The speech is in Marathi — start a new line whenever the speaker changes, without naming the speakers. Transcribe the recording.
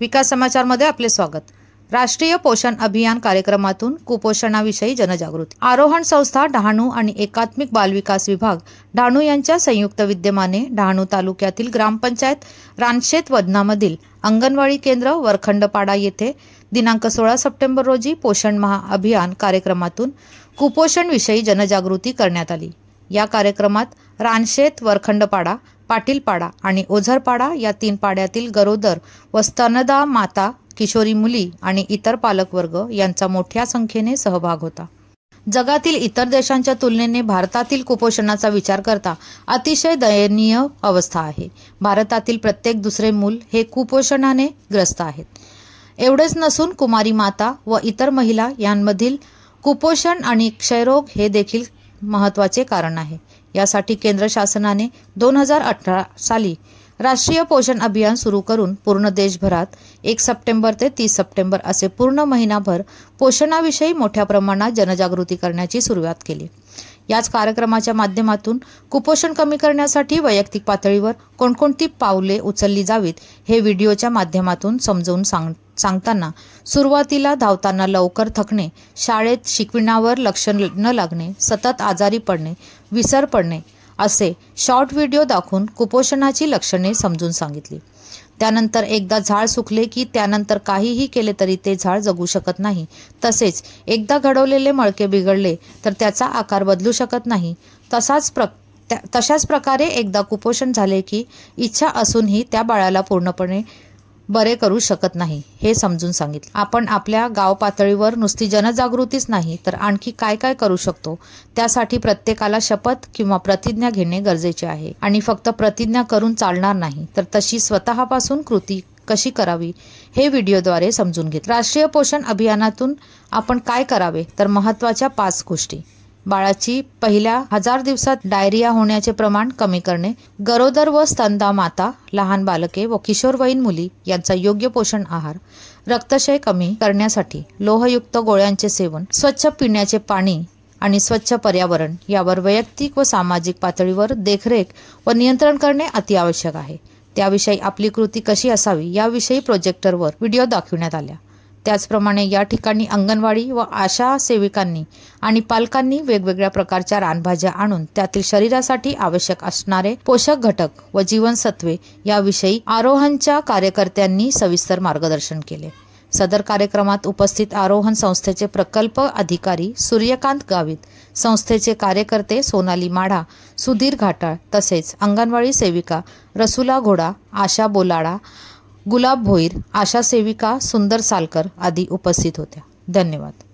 विकास समाचारमध्ये आपले स्वागत राष्ट्रीय पोषण अभियान कार्यक्रमातून कुपोषणाविषयी जनजागृती आरोहण संस्था डहाणू आणि एकात्मिक बालविकास विभाग डहाणू यांच्या संयुक्त विद्यमाने डहाणू तालुक्यातील ग्रामपंचायत रानशेत वदनामधील अंगणवाडी केंद्र वरखंडपाडा येथे दिनांक सोळा सप्टेंबर रोजी पोषण महाअभियान कार्यक्रमातून कुपोषणविषयी जनजागृती करण्यात आली या कार्यक्रमात रानशेत वरखंडपाडा पाटीलपाडा आणि ओझरपाडा या तीन पाड्यातील गरोदर व स्तनदा माता किशोरी मुली आणि इतर पालकवर्ग यांचा मोठ्या संख्येने सहभाग होता जगातील इतर देशांच्या तुलनेने भारतातील कुपोषणाचा विचार करता अतिशय दयनीय अवस्था आहे भारतातील प्रत्येक दुसरे मूल हे कुपोषणाने ग्रस्त आहेत एवढेच नसून कुमारी माता व इतर महिला यांमधील कुपोषण आणि क्षयरोग हे देखील महत्त्वाचे कारण आहे यासाठी केंद्र शासनाने दोन हजार अठरा साली राष्ट्रीय पोषण अभियान सुरू करून पूर्ण देशभरात एक सप्टेंबर ते तीस सप्टेंबर असे पूर्ण महिनाभर पोषणाविषयी मोठ्या प्रमाणात जनजागृती करण्याची सुरुवात केली याच कार्यक्रमाच्या माध्यमातून कुपोषण कमी करण्यासाठी वैयक्तिक पातळीवर कोणकोणती पावले उचलली जावीत हे व्हिडिओच्या माध्यमातून समजवून सांग सांगताना सुरुवातीला धावताना लवकर थकणे शाळेत शिकविण्यावर लक्ष न लागणे सतत आजारी पडणे विसर पडणे असे शॉर्ट व्हिडिओ दाखवून कुपोषणाची लक्षणे समजून सांगितली त्यानंतर एकदा झाड सुकले की त्यानंतर काहीही केले तरी ते झाड जगू शकत नाही तसेच एकदा घडवलेले मळके बिघडले तर त्याचा आकार बदलू शकत नाही तसाच प्र तशाच प्रकारे एकदा कुपोषण झाले की इच्छा असूनही त्या बाळाला पूर्णपणे बरे करू शकत नाही हे समजून सांगितलं आपण आपल्या गाव पातळीवर नुसती जनजागृतीच नाही तर आणखी काय काय करू शकतो त्यासाठी प्रत्येकाला शपथ किंवा प्रतिज्ञा घेणे गरजेचे आहे आणि फक्त प्रतिज्ञा करून चालणार नाही तर तशी स्वतःपासून कृती कशी करावी हे व्हिडिओद्वारे समजून घेत राष्ट्रीय पोषण अभियानातून आपण काय करावे तर महत्त्वाच्या पाच गोष्टी बाळाची पहिल्या हजार दिवसात डायरिया होण्याचे प्रमाण कमी करणे गरोदर व स्तनदा माता लहान बालके व किशोरवयीन मुली यांचा योग्य पोषण आहार रक्तशय कमी करण्यासाठी लोहयुक्त गोळ्यांचे सेवन स्वच्छ पिण्याचे पाणी आणि स्वच्छ पर्यावरण यावर वैयक्तिक व सामाजिक पातळीवर देखरेख व नियंत्रण करणे अतिआवश्यक आहे त्याविषयी आपली कृती कशी असावी याविषयी प्रोजेक्टरवर व्हिडिओ दाखविण्यात आल्या त्याचप्रमाणे या ठिकाणी अंगणवाडी व आशा सेविकांनी आणि पालकांनी वेगवेगळ्या प्रकारच्या रानभाज्या आणून त्यातील शरीरासाठी आवश्यक असणारे पोषक घटक व जीवनसत्वे याविषयी आरोहणच्या कार्यकर्त्यांनी सविस्तर मार्गदर्शन केले सदर कार्यक्रमात उपस्थित आरोहण संस्थेचे प्रकल्प अधिकारी सूर्यकांत गावित संस्थेचे कार्यकर्ते सोनाली माढा सुधीर घाटाळ तसेच अंगणवाडी सेविका रसुला घोडा आशा बोलाडा गुलाब भोईर आशा सेविका सुंदर सालकर आदी उपस्थित होत्या धन्यवाद